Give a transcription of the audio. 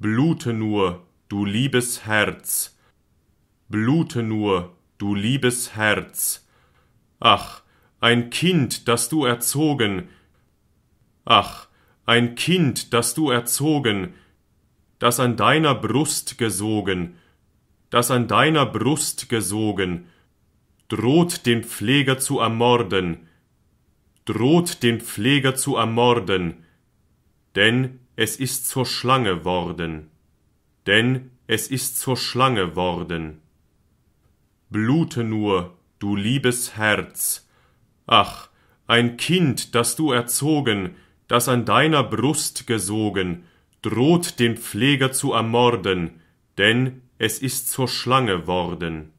Blute nur, du liebes Herz, blute nur, du liebes Herz. Ach, ein Kind, das du erzogen, ach, ein Kind, das du erzogen, das an deiner Brust gesogen, das an deiner Brust gesogen, droht den Pfleger zu ermorden, droht den Pfleger zu ermorden, denn es ist zur Schlange worden, denn es ist zur Schlange worden. Blute nur, du liebes Herz, ach, ein Kind, das du erzogen, das an deiner Brust gesogen, droht den Pfleger zu ermorden, denn es ist zur Schlange worden.